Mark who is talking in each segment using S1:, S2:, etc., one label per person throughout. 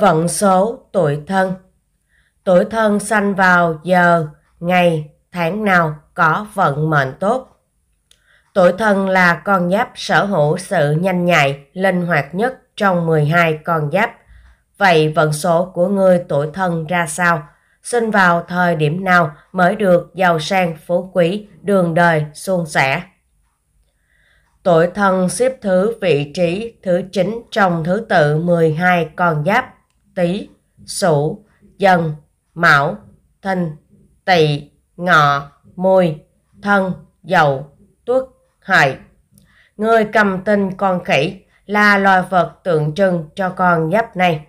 S1: Vận số tuổi thân Tuổi thân sanh vào giờ, ngày, tháng nào có vận mệnh tốt. Tuổi thân là con giáp sở hữu sự nhanh nhạy, linh hoạt nhất trong 12 con giáp. Vậy vận số của người tuổi thân ra sao? Sinh vào thời điểm nào mới được giàu sang phú quý, đường đời suôn sẻ? Tuổi thân xếp thứ vị trí thứ 9 trong thứ tự 12 con giáp tý, sửu, dần, mão, thìn, tỵ, ngọ, mùi, thân, dậu, tuất, hợi. Người cầm tinh con khỉ là loài vật tượng trưng cho con giáp này.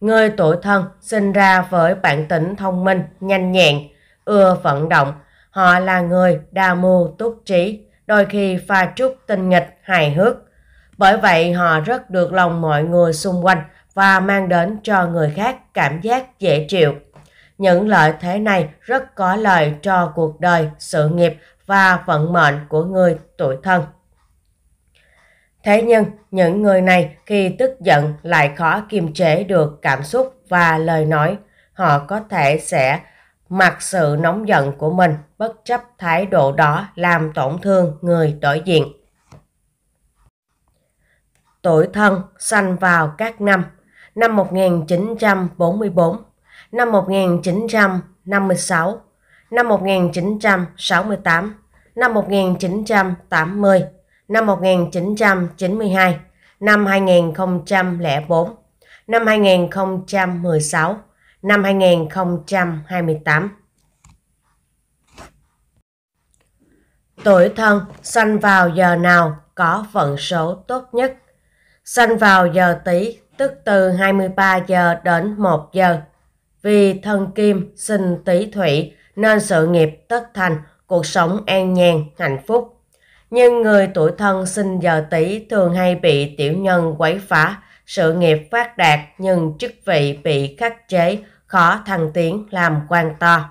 S1: Người tuổi thân sinh ra với bản tính thông minh, nhanh nhẹn, ưa vận động. Họ là người đa mưu túc trí, đôi khi pha chút tinh nghịch, hài hước. Bởi vậy họ rất được lòng mọi người xung quanh và mang đến cho người khác cảm giác dễ chịu. Những lợi thế này rất có lợi cho cuộc đời, sự nghiệp và vận mệnh của người tuổi thân. Thế nhưng, những người này khi tức giận lại khó kiềm chế được cảm xúc và lời nói. Họ có thể sẽ mặc sự nóng giận của mình bất chấp thái độ đó làm tổn thương người đối diện. Tuổi thân sanh vào các năm năm 1944, năm 1956, năm 1968, năm 1980, năm 1992, năm 2004, năm 2016, năm 2028. Tuổi thân sanh vào giờ nào có vận số tốt nhất? Sanh vào giờ Tý tức từ 23 giờ đến 1 giờ. Vì thân kim sinh tý thủy nên sự nghiệp tất thành, cuộc sống an nhàn, hạnh phúc. Nhưng người tuổi thân sinh giờ tý thường hay bị tiểu nhân quấy phá, sự nghiệp phát đạt nhưng chức vị bị khắc chế, khó thăng tiến làm quan to.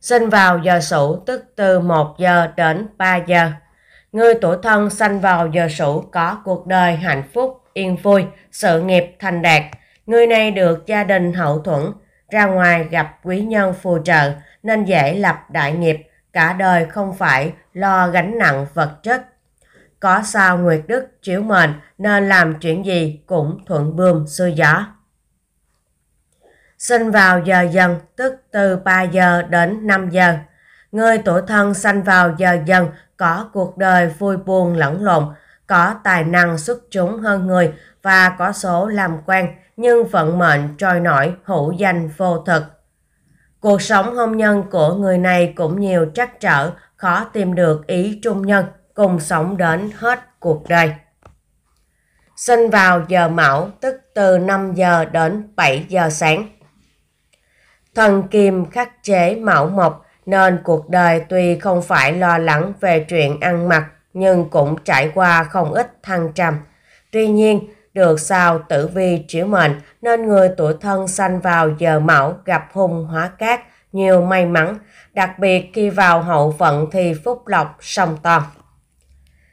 S1: Sinh vào giờ sửu tức từ 1 giờ đến 3 giờ. Người tuổi thân sanh vào giờ sửu có cuộc đời hạnh phúc, yên vui, sự nghiệp thành đạt. Người này được gia đình hậu thuẫn, ra ngoài gặp quý nhân phù trợ nên dễ lập đại nghiệp, cả đời không phải lo gánh nặng vật chất. Có sao Nguyệt Đức chiếu mệnh nên làm chuyện gì cũng thuận buồm xuôi gió. Sinh vào giờ dần, tức từ 3 giờ đến 5 giờ. Người tuổi thân sanh vào giờ dần có cuộc đời vui buồn lẫn lộn, có tài năng xuất chúng hơn người và có số làm quen nhưng vận mệnh trôi nổi hữu danh vô thực. Cuộc sống hôn nhân của người này cũng nhiều trắc trở, khó tìm được ý trung nhân, cùng sống đến hết cuộc đời. Sinh vào giờ mão, tức từ 5 giờ đến 7 giờ sáng. Thần kim khắc chế mão mộc, nên cuộc đời tuy không phải lo lắng về chuyện ăn mặc, nhưng cũng trải qua không ít thăng trầm. Tuy nhiên, được sao tử vi chữa mệnh nên người tuổi thân sanh vào giờ mão gặp hung hóa cát, nhiều may mắn, đặc biệt khi vào hậu vận thì phúc lộc song to.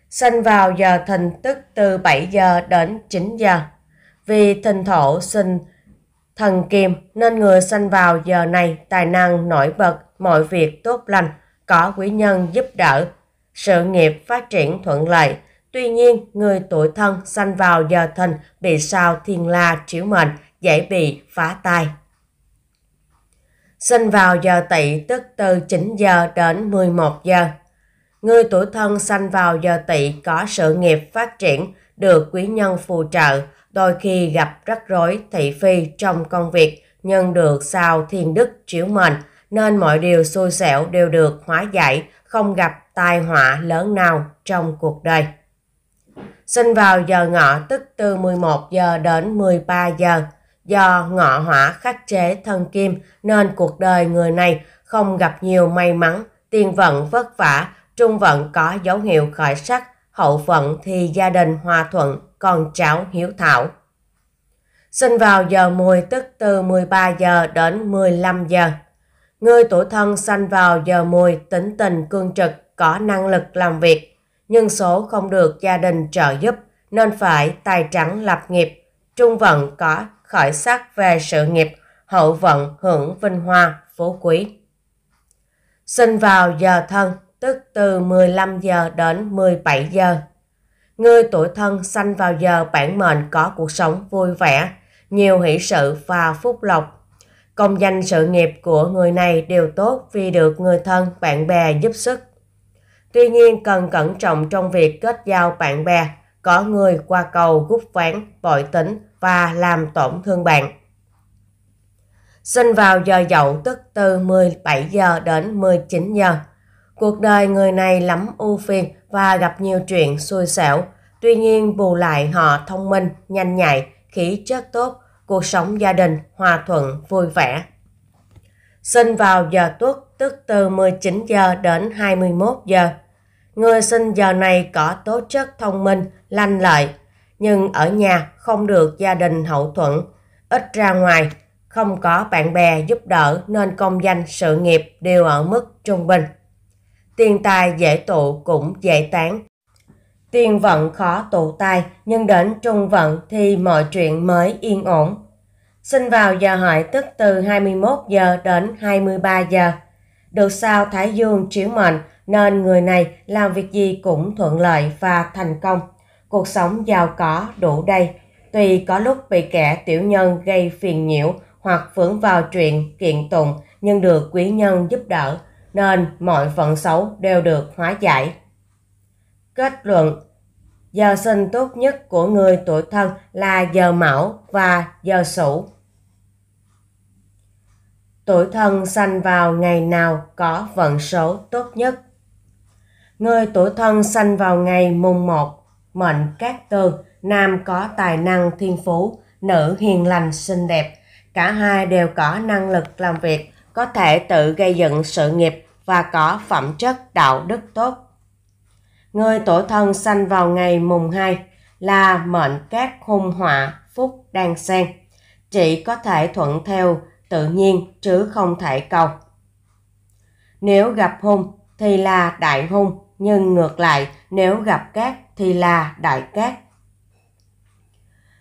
S1: Sinh vào giờ thìn tức từ 7 giờ đến 9 giờ. Vì thình thổ sinh thần kim nên người sinh vào giờ này tài năng nổi bật, mọi việc tốt lành, có quý nhân giúp đỡ, sự nghiệp phát triển thuận lợi. Tuy nhiên, người tuổi thân sanh vào giờ thìn bị sao thiên la chiếu mệnh, dễ bị phá tai. Sinh vào giờ tỵ tức từ 9 giờ đến 11 giờ. Người tuổi thân sanh vào giờ tỵ có sự nghiệp phát triển, được quý nhân phù trợ, đôi khi gặp rắc rối thị phi trong công việc, nhưng được sao thiên đức chiếu mệnh, nên mọi điều xui xẻo đều được hóa giải, không gặp tai họa lớn nào trong cuộc đời. Sinh vào giờ ngọ tức từ 11 giờ đến 13 giờ. Do ngọ hỏa khắc chế thân kim nên cuộc đời người này không gặp nhiều may mắn, tiền vận vất vả, trung vận có dấu hiệu khởi sắc, hậu vận thì gia đình hòa thuận, con cháu hiếu thảo. Sinh vào giờ mùi tức từ 13 giờ đến 15 giờ. Người tuổi thân sanh vào giờ mùi tính tình cương trực, có năng lực làm việc, nhưng số không được gia đình trợ giúp nên phải tài trắng lập nghiệp. Trung vận có khởi sắc về sự nghiệp, hậu vận hưởng vinh hoa, phú quý. Sinh vào giờ thân, tức từ 15 giờ đến 17 giờ. Người tuổi thân sanh vào giờ bản mệnh có cuộc sống vui vẻ, nhiều hỷ sự và phúc lộc. Công danh sự nghiệp của người này đều tốt vì được người thân, bạn bè giúp sức. Tuy nhiên cần cẩn trọng trong việc kết giao bạn bè, có người qua cầu gút ván, bội tính và làm tổn thương bạn. Sinh vào giờ dậu tức từ 17 giờ đến 19 giờ. Cuộc đời người này lắm ưu phiền và gặp nhiều chuyện xui xẻo. Tuy nhiên bù lại họ thông minh, nhanh nhạy, khí chất tốt, cuộc sống gia đình hòa thuận, vui vẻ. Sinh vào giờ tuất tức từ 19 giờ đến 21 giờ. Người sinh giờ này có tố chất thông minh, lanh lợi, nhưng ở nhà không được gia đình hậu thuẫn, ít ra ngoài, không có bạn bè giúp đỡ nên công danh sự nghiệp đều ở mức trung bình. Tiền tài dễ tụ cũng dễ tán. Tiền vận khó tụ tài, nhưng đến trung vận thì mọi chuyện mới yên ổn. Sinh vào giờ hợi tức từ 21 giờ đến 23 giờ. Được sao Thái Dương chiếu mệnh nên người này làm việc gì cũng thuận lợi và thành công. Cuộc sống giàu có đủ đầy, tuy có lúc bị kẻ tiểu nhân gây phiền nhiễu hoặc vướng vào chuyện kiện tụng nhưng được quý nhân giúp đỡ, nên mọi vận xấu đều được hóa giải. Kết luận Giờ sinh tốt nhất của người tuổi thân là giờ mão và giờ sửu. Tuổi thân sanh vào ngày nào có vận số tốt nhất Người tuổi thân sanh vào ngày mùng 1, mệnh cát tương, nam có tài năng thiên phú, nữ hiền lành xinh đẹp. Cả hai đều có năng lực làm việc, có thể tự gây dựng sự nghiệp và có phẩm chất đạo đức tốt. Người tuổi thân sanh vào ngày mùng 2 là mệnh cát hung họa, phúc đan sen, Chỉ có thể thuận theo tự nhiên chứ không thể cầu. Nếu gặp hung thì là đại hung, nhưng ngược lại nếu gặp cát thì là đại cát.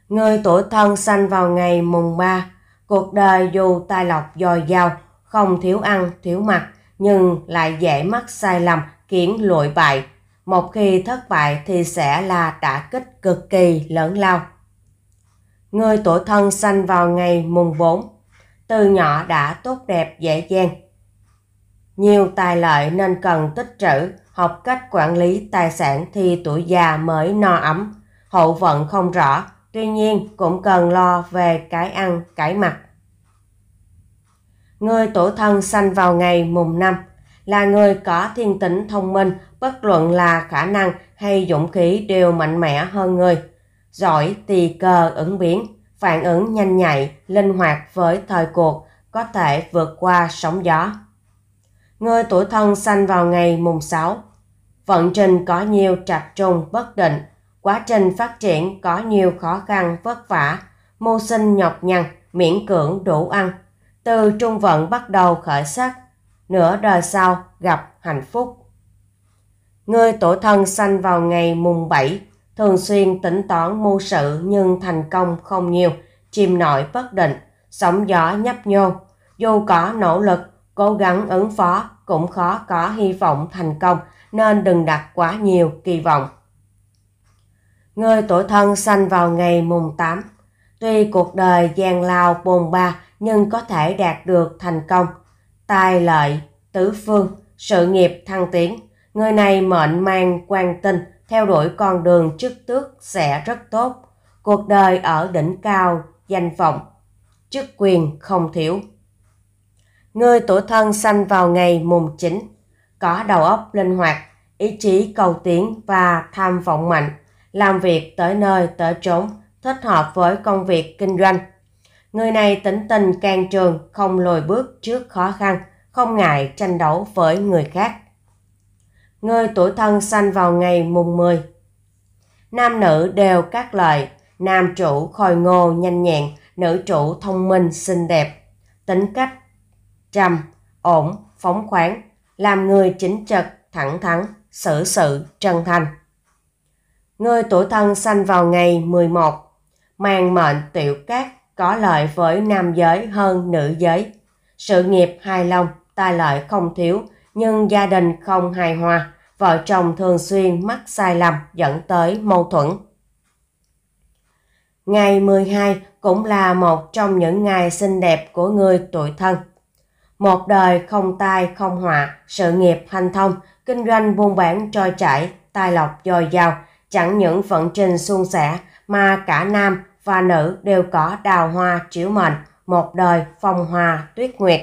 S1: Người tuổi thân sanh vào ngày mùng 3, cuộc đời dù tài lộc dồi dào, không thiếu ăn, thiếu mặc, nhưng lại dễ mắc sai lầm, khiến lụi bại. Một khi thất bại thì sẽ là đả kích cực kỳ lớn lao. Người tuổi thân sanh vào ngày mùng 4, từ nhỏ đã tốt đẹp dễ dàng, nhiều tài lợi nên cần tích trữ, học cách quản lý tài sản thì tuổi già mới no ấm. Hậu vận không rõ, tuy nhiên cũng cần lo về cái ăn, cái mặc. Người tuổi thân sanh vào ngày mùng năm là người có thiên tính thông minh, bất luận là khả năng hay dũng khí đều mạnh mẽ hơn người. Giỏi tì cờ ứng biến, phản ứng nhanh nhạy, linh hoạt với thời cuộc, có thể vượt qua sóng gió. Người tuổi thân sanh vào ngày mùng 6. Vận trình có nhiều trạch trùng bất định, quá trình phát triển có nhiều khó khăn vất vả, mưu sinh nhọc nhằn, miễn cưỡng đủ ăn. Từ trung vận bắt đầu khởi sắc, nửa đời sau gặp hạnh phúc. Người tuổi thân sanh vào ngày mùng 7, thường xuyên tính toán mưu sự nhưng thành công không nhiều, chìm nổi bất định, sóng gió nhấp nhô. Dù có nỗ lực cố gắng ứng phó cũng khó có hy vọng thành công nên đừng đặt quá nhiều kỳ vọng. Người tuổi thân sanh vào ngày mùng 8. Tuy cuộc đời gian lao bồn ba nhưng có thể đạt được thành công, tài lợi, tứ phương, sự nghiệp thăng tiến. Người này mệnh mang quan tinh, theo đuổi con đường chức tước sẽ rất tốt. Cuộc đời ở đỉnh cao, danh vọng, chức quyền không thiếu người tuổi thân sanh vào ngày mùng 9, có đầu óc linh hoạt, ý chí cầu tiến và tham vọng mạnh, làm việc tới nơi tới chốn, thích hợp với công việc kinh doanh. Người này tính tình can trường, không lùi bước trước khó khăn, không ngại tranh đấu với người khác. Người tuổi thân sanh vào ngày mùng 10. Nam nữ đều các lợi, nam chủ khôi ngô nhanh nhẹn, nữ chủ thông minh xinh đẹp. Tính cách trầm, ổn, phóng khoáng, làm người chính trực, thẳng thắn, xử sự, chân thành. người tuổi thân sanh vào ngày 11, mang mệnh tiểu cát, có lợi với nam giới hơn nữ giới. Sự nghiệp hài lòng, tài lợi không thiếu, nhưng gia đình không hài hòa, vợ chồng thường xuyên mắc sai lầm dẫn tới mâu thuẫn. Ngày 12 cũng là một trong những ngày xinh đẹp của người tuổi thân một đời không tai không họa, sự nghiệp hành thông, kinh doanh buôn bán trôi chảy, tài lộc dồi dào, chẳng những vận trình suôn sẻ mà cả nam và nữ đều có đào hoa chiếu mệnh, một đời phong hoa tuyết nguyệt.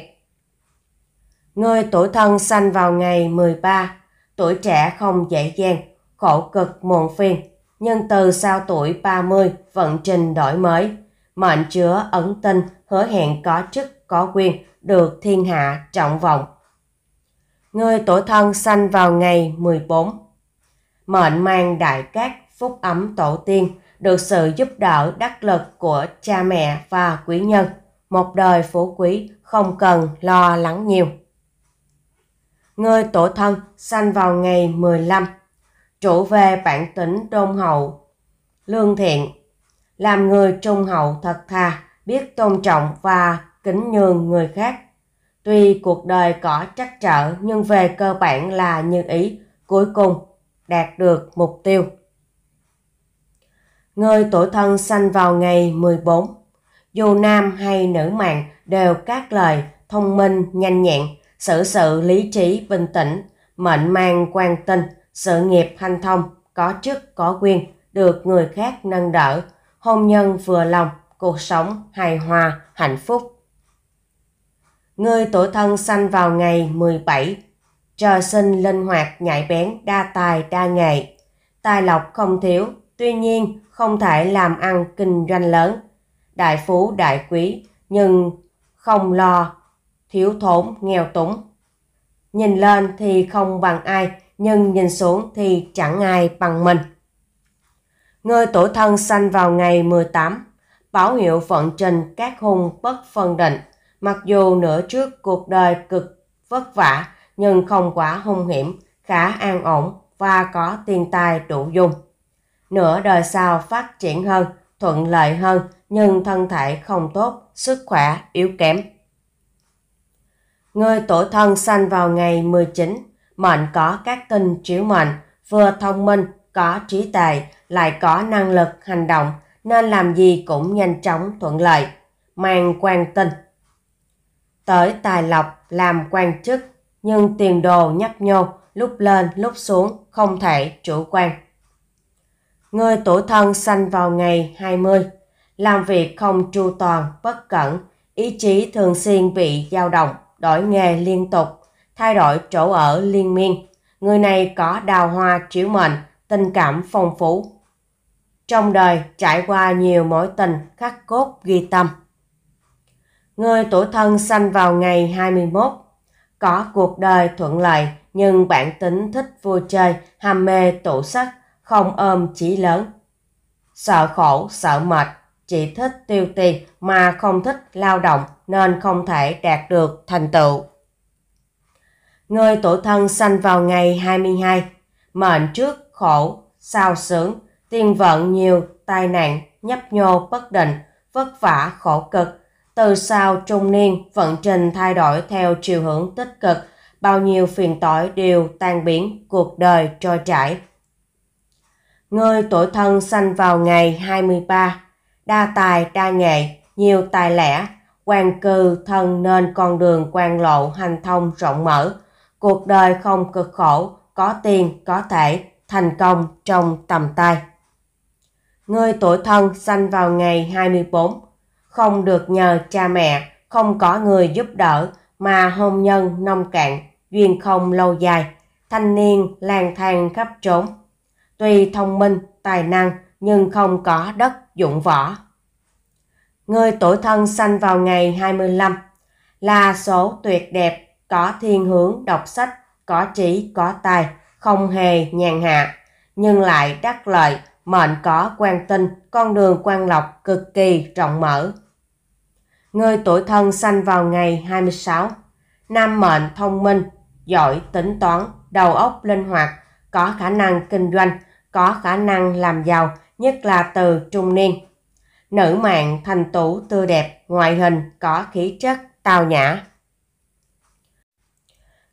S1: Người tuổi thân sanh vào ngày 13, tuổi trẻ không dễ dàng, khổ cực muộn phiền, nhưng từ sau tuổi 30 vận trình đổi mới, mệnh chứa ẩn tinh hứa hẹn có chức có quyền được thiên hạ trọng vọng. Ngươi tổ thân sanh vào ngày 14. Mệnh mang đại cát phúc ấm tổ tiên, được sự giúp đỡ đắc lực của cha mẹ và quý nhân. Một đời phú quý không cần lo lắng nhiều. Ngươi tổ thân sanh vào ngày 15. Chủ về bản tính đôn hậu, lương thiện, làm người trung hậu thật thà, biết tôn trọng và kính nhường người khác. Tuy cuộc đời có trắc trở nhưng về cơ bản là như ý, cuối cùng đạt được mục tiêu. Người tuổi thân sanh vào ngày 14. Dù nam hay nữ mạng đều các lời, thông minh, nhanh nhẹn, xử sự, sự lý trí, bình tĩnh, mệnh mang quan tinh, sự nghiệp hanh thông, có chức, có quyền, được người khác nâng đỡ, hôn nhân vừa lòng, cuộc sống hài hòa, hạnh phúc người tổ thân sanh vào ngày 17, trời sinh linh hoạt nhạy bén đa tài đa nghệ. Tài lộc không thiếu, tuy nhiên không thể làm ăn kinh doanh lớn. Đại phú đại quý, nhưng không lo, thiếu thốn, nghèo túng. Nhìn lên thì không bằng ai, nhưng nhìn xuống thì chẳng ai bằng mình. người tổ thân sanh vào ngày 18, báo hiệu vận trình các hung bất phân định. Mặc dù nửa trước cuộc đời cực vất vả nhưng không quá hung hiểm, khá an ổn và có tiền tài đủ dùng. Nửa đời sau phát triển hơn, thuận lợi hơn nhưng thân thể không tốt, sức khỏe yếu kém. Người tổ thân sanh vào ngày 19, mệnh có các tinh chiếu mệnh, vừa thông minh, có trí tài, lại có năng lực hành động, nên làm gì cũng nhanh chóng thuận lợi, mang quan tinh tới tài lộc làm quan chức, nhưng tiền đồ nhấp nhô, lúc lên lúc xuống, không thể chủ quan. Người tuổi thân sanh vào ngày 20, làm việc không chu toàn, bất cẩn, ý chí thường xuyên bị dao động, đổi nghề liên tục, thay đổi chỗ ở liên miên. Người này có đào hoa triểu mệnh, tình cảm phong phú. Trong đời trải qua nhiều mối tình khắc cốt ghi tâm. Người tuổi thân sanh vào ngày 21. Có cuộc đời thuận lợi nhưng bản tính thích vui chơi, ham mê tụ sắc, không ôm chỉ lớn. Sợ khổ, sợ mệt, chỉ thích tiêu tiền mà không thích lao động nên không thể đạt được thành tựu. Người tuổi thân sanh vào ngày 22, mệnh trước khổ, sao sướng, tiền vận nhiều, tai nạn, nhấp nhô bất định, vất vả khổ cực, từ sau trung niên, vận trình thay đổi theo chiều hướng tích cực, bao nhiêu phiền toái đều tan biến, cuộc đời trôi chảy. người tuổi thân sanh vào ngày 23, đa tài đa nghệ, nhiều tài lẻ, quan cư thân nên con đường quan lộ hành thông rộng mở, cuộc đời không cực khổ, có tiền có thể, thành công trong tầm tay. người tuổi thân sanh vào ngày 24, không được nhờ cha mẹ, không có người giúp đỡ mà hôn nhân nông cạn, duyên không lâu dài, thanh niên lang thang khắp trốn. Tuy thông minh, tài năng nhưng không có đất dụng võ. Người tuổi thân sanh vào ngày 25 là số tuyệt đẹp, có thiên hướng đọc sách, có trí, có tài, không hề nhàn hạ, nhưng lại đắc lợi, mệnh có quan tinh, con đường quan lộc cực kỳ rộng mở. Người tuổi thân sanh vào ngày 26, nam mệnh thông minh, giỏi tính toán, đầu óc linh hoạt, có khả năng kinh doanh, có khả năng làm giàu, nhất là từ trung niên. Nữ mạng thành tủ tươi đẹp, ngoại hình có khí chất tào nhã.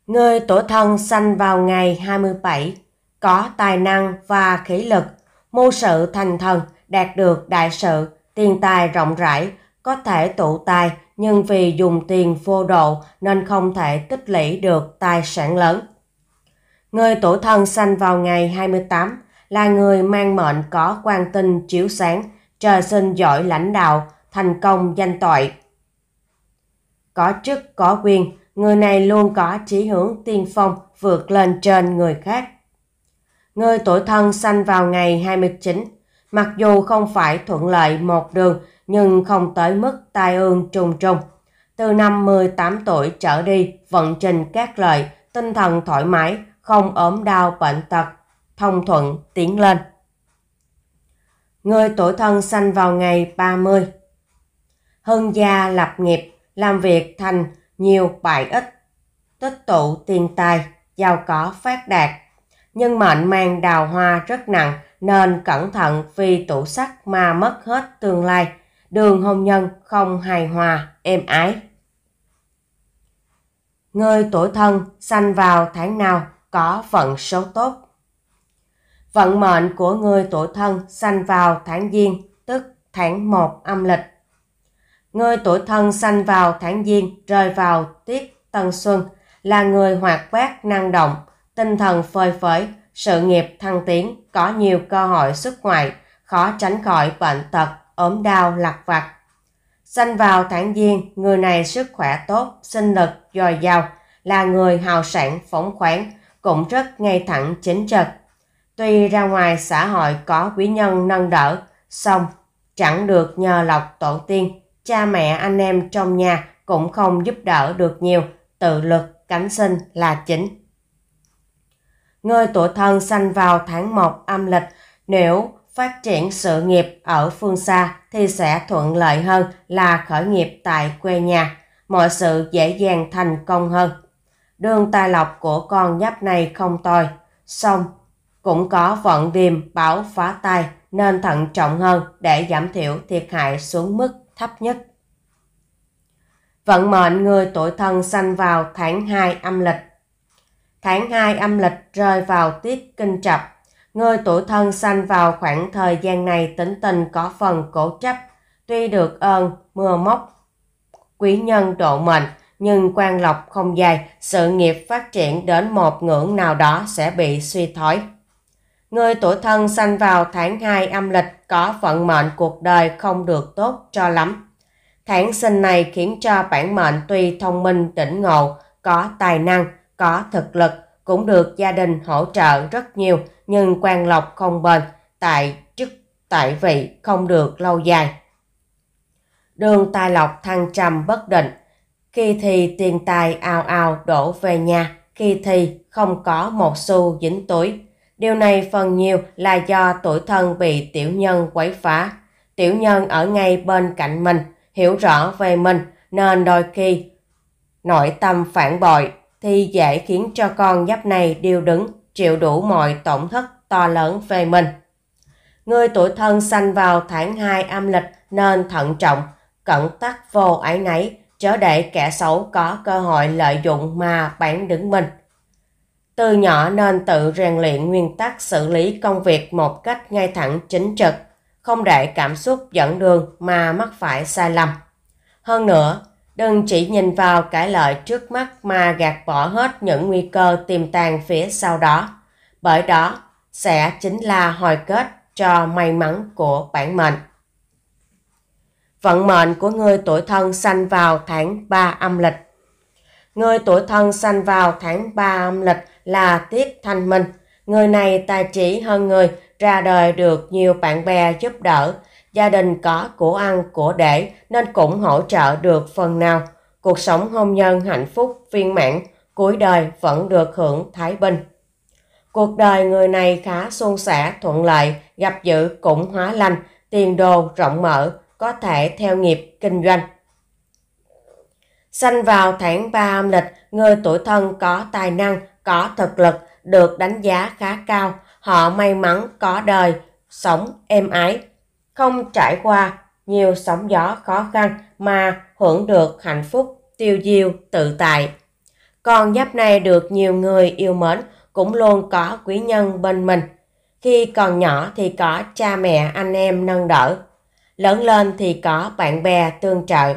S1: Người tuổi thân sanh vào ngày 27, có tài năng và khí lực, mưu sự thành thần, đạt được đại sự, tiền tài rộng rãi, có thể tụ tài nhưng vì dùng tiền vô độ nên không thể tích lũy được tài sản lớn. Người tuổi thân sanh vào ngày 28 là người mang mệnh có quan tinh chiếu sáng, trời sinh giỏi lãnh đạo, thành công danh toại. Có chức có quyền, người này luôn có chí hướng tiên phong vượt lên trên người khác. Người tuổi thân sanh vào ngày 29. Mặc dù không phải thuận lợi một đường, nhưng không tới mức tai ương trùng trùng. Từ năm 18 tuổi trở đi, vận trình các lợi, tinh thần thoải mái, không ốm đau bệnh tật, thông thuận tiến lên. Người tuổi thân sanh vào ngày 30. Hưng gia lập nghiệp, làm việc thành nhiều bại ích, tích tụ tiền tài, giàu có phát đạt, nhưng mệnh mang đào hoa rất nặng nên cẩn thận vì tủ sắc mà mất hết tương lai. Đường hôn nhân không hài hòa, êm ái. Người tuổi thân sanh vào tháng nào có vận số tốt. Vận mệnh của người tuổi thân sanh vào tháng Giêng, tức tháng 1 âm lịch. Người tuổi thân sanh vào tháng Giêng rơi vào tiết Tân Xuân, là người hoạt bát năng động, tinh thần phơi phới, sự nghiệp thăng tiến, có nhiều cơ hội xuất ngoại, khó tránh khỏi bệnh tật, ốm đau, lặt vặt. Sinh vào tháng Giêng, người này sức khỏe tốt, sinh lực, dồi dào, là người hào sản, phóng khoáng, cũng rất ngay thẳng chính trực. Tuy ra ngoài xã hội có quý nhân nâng đỡ, song chẳng được nhờ lọc tổ tiên, cha mẹ anh em trong nhà cũng không giúp đỡ được nhiều, tự lực cánh sinh là chính người tuổi thân sanh vào tháng 1 âm lịch, nếu phát triển sự nghiệp ở phương xa thì sẽ thuận lợi hơn là khởi nghiệp tại quê nhà, mọi sự dễ dàng thành công hơn. Đường tài lộc của con giáp này không tồi, song cũng có vận điềm báo phá tai nên thận trọng hơn để giảm thiểu thiệt hại xuống mức thấp nhất. Vận mệnh người tuổi thân sanh vào tháng 2 âm lịch Tháng 2 âm lịch rơi vào tiết kinh trập. Người tuổi thân sanh vào khoảng thời gian này tính tình có phần cổ chấp. Tuy được ơn, mưa móc, quý nhân độ mệnh, nhưng quan lộc không dài, sự nghiệp phát triển đến một ngưỡng nào đó sẽ bị suy thoái. Người tuổi thân sanh vào tháng 2 âm lịch có vận mệnh cuộc đời không được tốt cho lắm. Tháng sinh này khiến cho bản mệnh tuy thông minh, tỉnh ngộ, có tài năng, có thực lực cũng được gia đình hỗ trợ rất nhiều nhưng quan lộc không bền, tại chức tại vị không được lâu dài. Đường tài lộc thăng trầm bất định, khi thì tiền tài ào ào đổ về nhà, khi thì không có một xu dính túi. Điều này phần nhiều là do tuổi thân bị tiểu nhân quấy phá. Tiểu nhân ở ngay bên cạnh mình, hiểu rõ về mình nên đôi khi nội tâm phản bội thì dễ khiến cho con giáp này điêu đứng, chịu đủ mọi tổn thất to lớn về mình. Người tuổi thân sanh vào tháng 2 âm lịch nên thận trọng, cẩn tắc vô ái nấy, chớ để kẻ xấu có cơ hội lợi dụng mà bán đứng mình. Từ nhỏ nên tự rèn luyện nguyên tắc xử lý công việc một cách ngay thẳng chính trực, không để cảm xúc dẫn đường mà mắc phải sai lầm. Hơn nữa, Đừng chỉ nhìn vào cái lợi trước mắt mà gạt bỏ hết những nguy cơ tiềm tàng phía sau đó. Bởi đó sẽ chính là hồi kết cho may mắn của bản mệnh. Vận mệnh của người tuổi thân sanh vào tháng 3 âm lịch. Người tuổi thân sanh vào tháng 3 âm lịch là Tiết Thanh Minh. Người này tài trí hơn người, ra đời được nhiều bạn bè giúp đỡ, gia đình có của ăn của để nên cũng hỗ trợ được phần nào. Cuộc sống hôn nhân hạnh phúc viên mãn, cuối đời vẫn được hưởng thái bình. Cuộc đời người này khá suôn sẻ, thuận lợi, gặp dữ cũng hóa lành, tiền đồ rộng mở, có thể theo nghiệp kinh doanh. Sanh vào tháng 3 âm lịch, người tuổi thân có tài năng, có thực lực, được đánh giá khá cao. Họ may mắn có đời, sống êm ái, không trải qua nhiều sóng gió khó khăn mà hưởng được hạnh phúc tiêu diêu tự tại. Con giáp này được nhiều người yêu mến, cũng luôn có quý nhân bên mình. Khi còn nhỏ thì có cha mẹ anh em nâng đỡ, lớn lên thì có bạn bè tương trợ.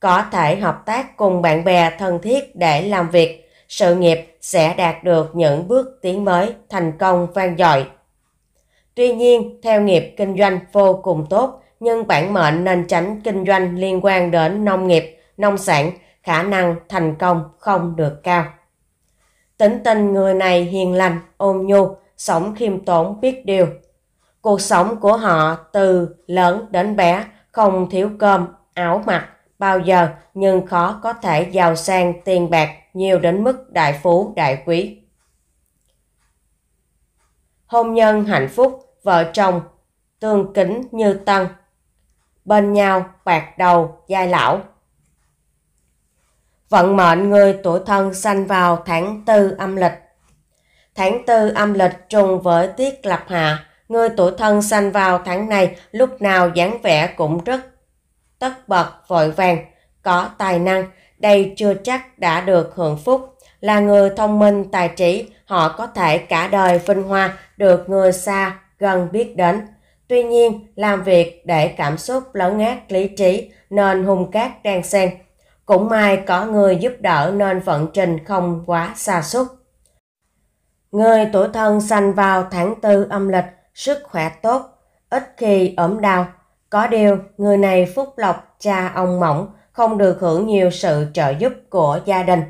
S1: Có thể hợp tác cùng bạn bè thân thiết để làm việc, sự nghiệp sẽ đạt được những bước tiến mới thành công vang dội. Tuy nhiên, theo nghiệp kinh doanh vô cùng tốt, nhưng bản mệnh nên tránh kinh doanh liên quan đến nông nghiệp, nông sản, khả năng thành công không được cao. Tính tình người này hiền lành, ôn nhu, sống khiêm tốn biết điều. Cuộc sống của họ từ lớn đến bé không thiếu cơm, áo mặc bao giờ nhưng khó có thể giàu sang tiền bạc nhiều đến mức đại phú đại quý. Hôn nhân hạnh phúc vợ chồng, tương kính như tân. Bên nhau bạc đầu giai lão. Vận mệnh người tuổi thân sanh vào tháng tư âm lịch. Tháng tư âm lịch trùng với tiết lập hạ, người tuổi thân sanh vào tháng này lúc nào dáng vẻ cũng rất tất bật, vội vàng, có tài năng, đây chưa chắc đã được hưởng phúc. Là người thông minh, tài trí, họ có thể cả đời vinh hoa, được người xa gần biết đến. Tuy nhiên, làm việc để cảm xúc lấn ngát lý trí nên hung cát đang xen. Cũng may có người giúp đỡ nên vận trình không quá xa xúc. Người tuổi thân sanh vào tháng tư âm lịch, sức khỏe tốt, ít khi ốm đau. Có điều, người này phúc lộc cha ông mỏng, không được hưởng nhiều sự trợ giúp của gia đình.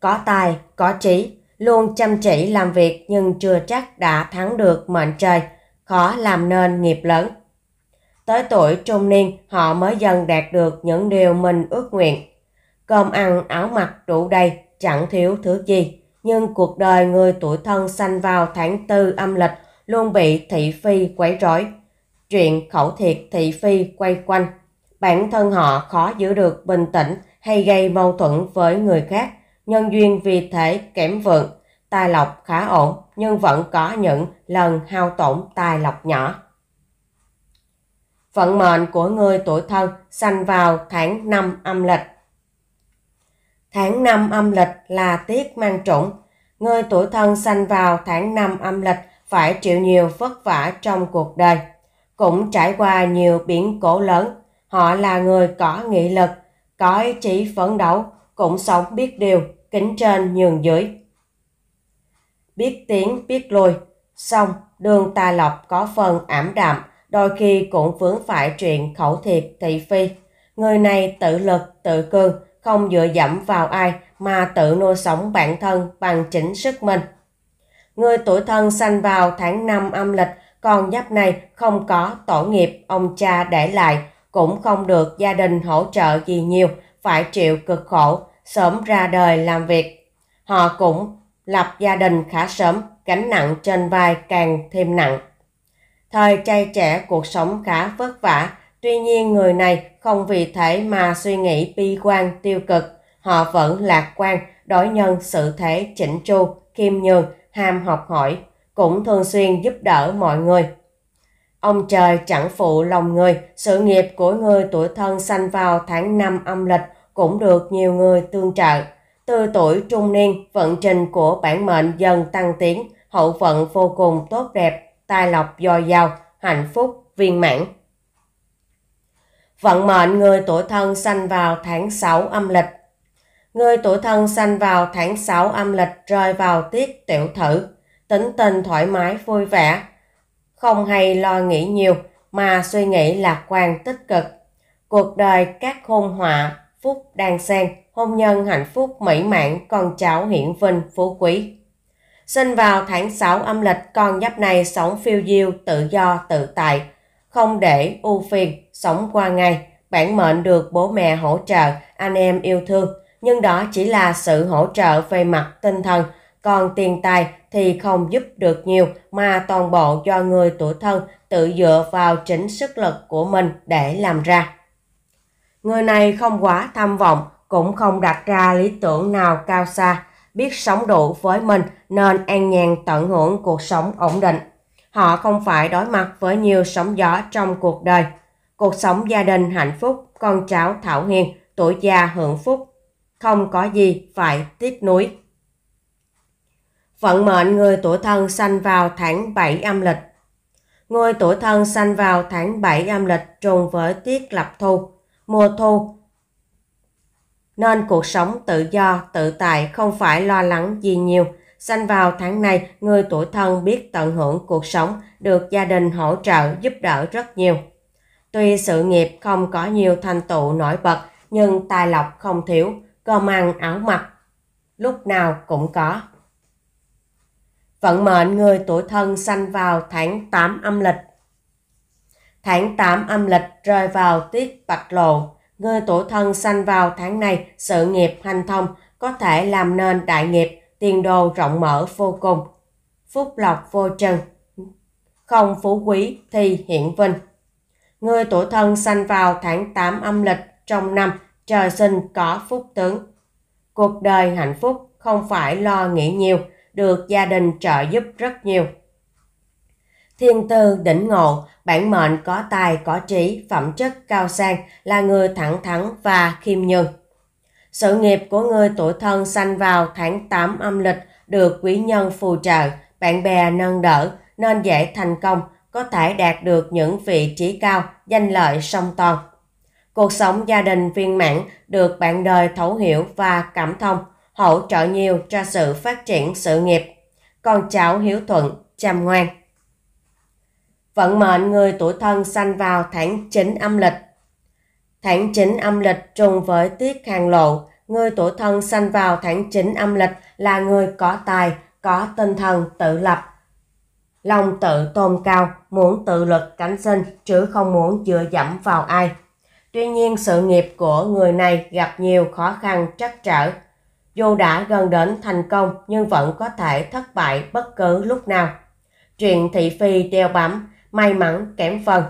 S1: Có tài, có trí, luôn chăm chỉ làm việc nhưng chưa chắc đã thắng được mệnh trời – khó làm nên nghiệp lớn. Tới tuổi trung niên, họ mới dần đạt được những điều mình ước nguyện. Cơm ăn, áo mặc đủ đầy, chẳng thiếu thứ gì. Nhưng cuộc đời người tuổi thân sanh vào tháng tư âm lịch luôn bị thị phi quấy rối. Chuyện khẩu thiệt thị phi quay quanh. Bản thân họ khó giữ được bình tĩnh hay gây mâu thuẫn với người khác. Nhân duyên vì thế kém vượng, tài lộc khá ổn nhưng vẫn có những lần hao tổn tài lộc nhỏ. Vận mệnh của người tuổi thân sanh vào tháng 5 âm lịch. Tháng 5 âm lịch là tiết mang trũng. Người tuổi thân sanh vào tháng 5 âm lịch phải chịu nhiều vất vả trong cuộc đời. Cũng trải qua nhiều biến cố lớn. Họ là người có nghị lực, có ý chí phấn đấu, cũng sống biết điều, kính trên nhường dưới biết tiếng biết lui. Xong, đường tài Lộc có phần ảm đạm, đôi khi cũng vướng phải chuyện khẩu thiệt thị phi. Người này tự lực, tự cường không dựa dẫm vào ai mà tự nuôi sống bản thân bằng chính sức mình. Người tuổi thân sanh vào tháng 5 âm lịch, con giáp này không có tổ nghiệp ông cha để lại, cũng không được gia đình hỗ trợ gì nhiều, phải chịu cực khổ, sớm ra đời làm việc. Họ cũng lập gia đình khá sớm, gánh nặng trên vai càng thêm nặng. Thời trai trẻ cuộc sống khá vất vả, tuy nhiên người này không vì thế mà suy nghĩ bi quan tiêu cực. Họ vẫn lạc quan, đối nhân sự thế chỉnh chu, khiêm nhường, ham học hỏi, cũng thường xuyên giúp đỡ mọi người. Ông trời chẳng phụ lòng người, sự nghiệp của người tuổi thân sanh vào tháng 5 âm lịch cũng được nhiều người tương trợ. Từ tuổi trung niên, vận trình của bản mệnh dần tăng tiến, hậu vận vô cùng tốt đẹp, tài lộc dồi dào, hạnh phúc, viên mãn. Vận mệnh người tuổi thân sanh vào tháng 6 âm lịch. Người tuổi thân sanh vào tháng 6 âm lịch rơi vào tiết tiểu thử, tính tình thoải mái vui vẻ, không hay lo nghĩ nhiều mà suy nghĩ lạc quan tích cực. Cuộc đời các khôn họa phúc đan sen, hôn nhân hạnh phúc mỹ mãn, con cháu hiển vinh, phú quý. Sinh vào tháng 6 âm lịch, con giáp này sống phiêu diêu, tự do, tự tại, không để ưu phiền, sống qua ngày. Bản mệnh được bố mẹ hỗ trợ, anh em yêu thương, nhưng đó chỉ là sự hỗ trợ về mặt tinh thần, còn tiền tài thì không giúp được nhiều mà toàn bộ do người tuổi thân tự dựa vào chính sức lực của mình để làm ra. Người này không quá tham vọng, cũng không đặt ra lý tưởng nào cao xa, biết sống đủ với mình nên an nhàn tận hưởng cuộc sống ổn định. Họ không phải đối mặt với nhiều sóng gió trong cuộc đời. Cuộc sống gia đình hạnh phúc, con cháu thảo hiền, tuổi già hưởng phúc. Không có gì phải tiếc nuối. Vận mệnh người tuổi thân sanh vào tháng 7 âm lịch. Người tuổi thân sanh vào tháng 7 âm lịch trùng với tiết lập thu, mùa thu. Nên cuộc sống tự do, tự tại không phải lo lắng gì nhiều. Sanh vào tháng này, người tuổi thân biết tận hưởng cuộc sống, được gia đình hỗ trợ giúp đỡ rất nhiều. Tuy sự nghiệp không có nhiều thành tựu nổi bật, nhưng tài lộc không thiếu, cơm ăn áo mặc, lúc nào cũng có. Vận mệnh người tuổi thân sanh vào tháng 8 âm lịch Tháng 8 âm lịch rơi vào tiết bạch lộ, người tuổi thân sanh vào tháng này sự nghiệp hành thông, có thể làm nên đại nghiệp, tiền đồ rộng mở vô cùng. Phúc lộc vô trần, không phú quý thì hiển vinh. Người tuổi thân sanh vào tháng 8 âm lịch trong năm, trời sinh có phúc tướng. Cuộc đời hạnh phúc không phải lo nghĩ nhiều, được gia đình trợ giúp rất nhiều. Thiên tư đỉnh ngộ, bản mệnh có tài có trí, phẩm chất cao sang, là người thẳng thắn và khiêm nhường. Sự nghiệp của người tuổi thân sanh vào tháng 8 âm lịch được quý nhân phù trợ, bạn bè nâng đỡ nên dễ thành công, có thể đạt được những vị trí cao, danh lợi song toàn. Cuộc sống gia đình viên mãn được bạn đời thấu hiểu và cảm thông, hỗ trợ nhiều cho sự phát triển sự nghiệp. Con cháu hiếu thuận, chăm ngoan vận mệnh người tuổi thân sanh vào tháng 9 âm lịch. Tháng 9 âm lịch trùng với tiết hàng lộ, người tuổi thân sanh vào tháng 9 âm lịch là người có tài, có tinh thần tự lập, lòng tự tôn cao, muốn tự lực cánh sinh chứ không muốn dựa dẫm vào ai. Tuy nhiên sự nghiệp của người này gặp nhiều khó khăn trắc trở. Dù đã gần đến thành công nhưng vẫn có thể thất bại bất cứ lúc nào. Chuyện thị phi đeo bám may mắn kém phần.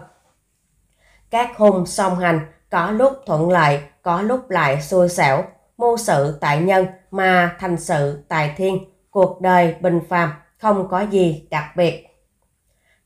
S1: Các hung song hành có lúc thuận lợi, có lúc lại xui xẻo, mưu sự tại nhân mà thành sự tại thiên, cuộc đời bình phàm, không có gì đặc biệt.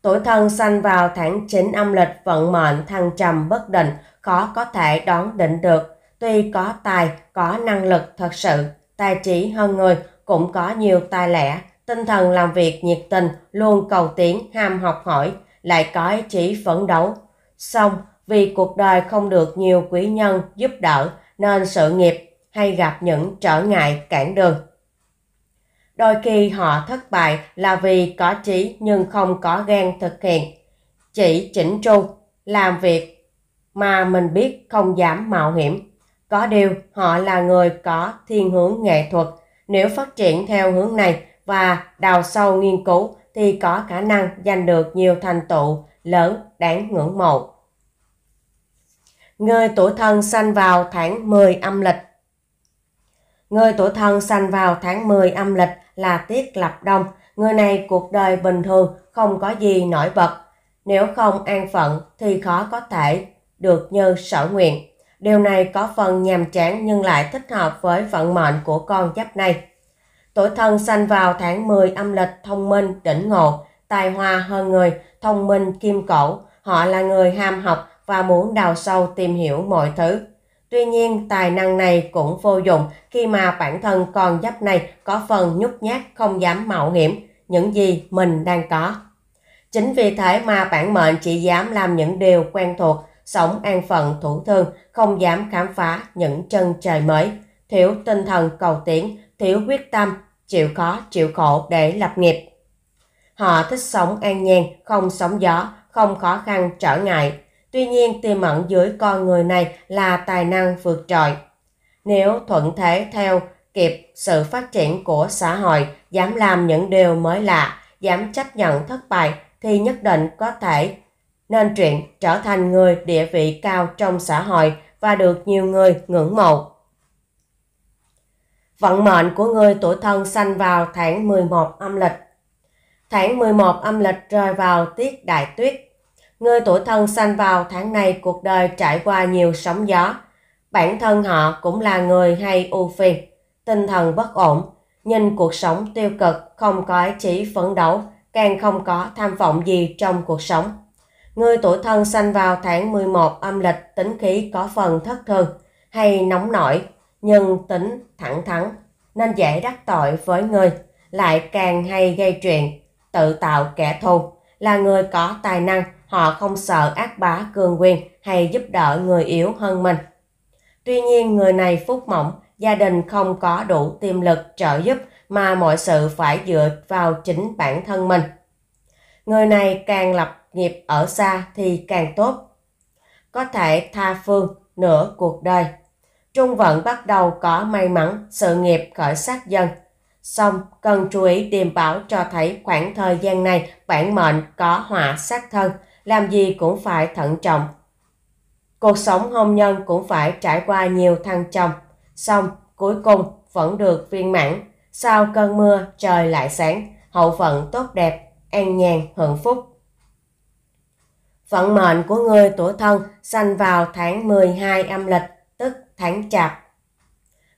S1: Tuổi thân sanh vào tháng 9 âm lịch vận mệnh thăng trầm bất định, khó có thể đón định được. Tuy có tài, có năng lực thật sự, tài trí hơn người, cũng có nhiều tài lẻ, tinh thần làm việc nhiệt tình, luôn cầu tiến, ham học hỏi, lại có ý chí phấn đấu. Xong, vì cuộc đời không được nhiều quý nhân giúp đỡ nên sự nghiệp hay gặp những trở ngại cản đường. Đôi khi họ thất bại là vì có chí nhưng không có gan thực hiện. Chỉ chỉnh chu, làm việc mà mình biết không dám mạo hiểm. Có điều họ là người có thiên hướng nghệ thuật. Nếu phát triển theo hướng này và đào sâu nghiên cứu thì có khả năng giành được nhiều thành tựu lớn đáng ngưỡng mộ. Người tuổi thân sanh vào tháng 10 âm lịch Người tuổi thân sanh vào tháng 10 âm lịch là tiết lập đông. Người này cuộc đời bình thường, không có gì nổi bật. Nếu không an phận thì khó có thể được như sở nguyện. Điều này có phần nhàm chán nhưng lại thích hợp với vận mệnh của con giáp này. Tuổi thân sanh vào tháng 10 âm lịch thông minh, đỉnh ngộ, tài hoa hơn người, thông minh, kim cổ. Họ là người ham học và muốn đào sâu tìm hiểu mọi thứ. Tuy nhiên, tài năng này cũng vô dụng khi mà bản thân con giáp này có phần nhút nhát không dám mạo hiểm những gì mình đang có. Chính vì thế mà bản mệnh chỉ dám làm những điều quen thuộc, sống an phận thủ thương, không dám khám phá những chân trời mới, thiếu tinh thần cầu tiến, thiếu quyết tâm, chịu khó, chịu khổ để lập nghiệp. Họ thích sống an nhàn, không sóng gió, không khó khăn, trở ngại. Tuy nhiên, tiềm ẩn dưới con người này là tài năng vượt trội. Nếu thuận thế theo kịp sự phát triển của xã hội, dám làm những điều mới lạ, dám chấp nhận thất bại thì nhất định có thể nên chuyện trở thành người địa vị cao trong xã hội và được nhiều người ngưỡng mộ. Vận mệnh của người tuổi thân sanh vào tháng 11 âm lịch. Tháng 11 âm lịch rơi vào tiết đại tuyết. Người tuổi thân sanh vào tháng này cuộc đời trải qua nhiều sóng gió. Bản thân họ cũng là người hay ưu phiền, tinh thần bất ổn, nhìn cuộc sống tiêu cực, không có ý chí phấn đấu, càng không có tham vọng gì trong cuộc sống. Người tuổi thân sanh vào tháng 11 âm lịch tính khí có phần thất thường hay nóng nổi, nhân tính, thẳng thắn, nên dễ đắc tội với người, lại càng hay gây chuyện, tự tạo kẻ thù. Là người có tài năng, họ không sợ ác bá cường quyền hay giúp đỡ người yếu hơn mình. Tuy nhiên người này phúc mỏng, gia đình không có đủ tiềm lực trợ giúp mà mọi sự phải dựa vào chính bản thân mình. Người này càng lập nghiệp ở xa thì càng tốt. Có thể tha phương nửa cuộc đời Trung vận bắt đầu có may mắn, sự nghiệp khởi sắc dần. Xong, cần chú ý tìm bảo cho thấy khoảng thời gian này bản mệnh có họa sát thân, làm gì cũng phải thận trọng. Cuộc sống hôn nhân cũng phải trải qua nhiều thăng trầm. Xong, cuối cùng vẫn được viên mãn. Sau cơn mưa, trời lại sáng, hậu vận tốt đẹp, an nhàn, hưởng phúc. Vận mệnh của người tuổi thân sanh vào tháng 12 âm lịch tháng chạp.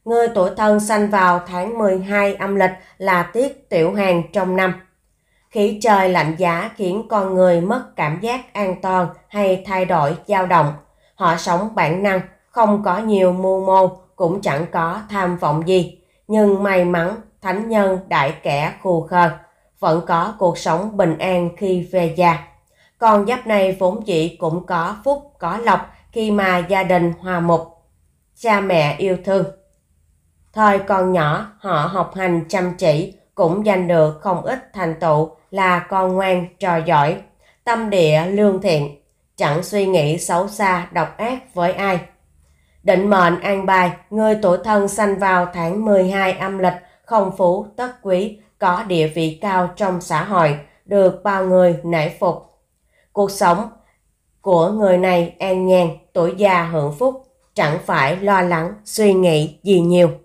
S1: Người tuổi thân sanh vào tháng 12 âm lịch là tiết tiểu hàng trong năm. Khí trời lạnh giá khiến con người mất cảm giác an toàn hay thay đổi dao động. Họ sống bản năng, không có nhiều mưu mô, cũng chẳng có tham vọng gì. Nhưng may mắn, thánh nhân đại kẻ khù khờ, vẫn có cuộc sống bình an khi về già. Con giáp này vốn dĩ cũng có phúc, có lộc khi mà gia đình hòa mục cha mẹ yêu thương. Thời còn nhỏ, họ học hành chăm chỉ, cũng giành được không ít thành tựu là con ngoan, trò giỏi, tâm địa lương thiện, chẳng suy nghĩ xấu xa, độc ác với ai. Định mệnh an bài, người tuổi thân sanh vào tháng 12 âm lịch, không phú, tất quý, có địa vị cao trong xã hội, được bao người nể phục. Cuộc sống của người này an nhàn, tuổi già hưởng phúc, chẳng phải lo lắng, suy nghĩ gì nhiều.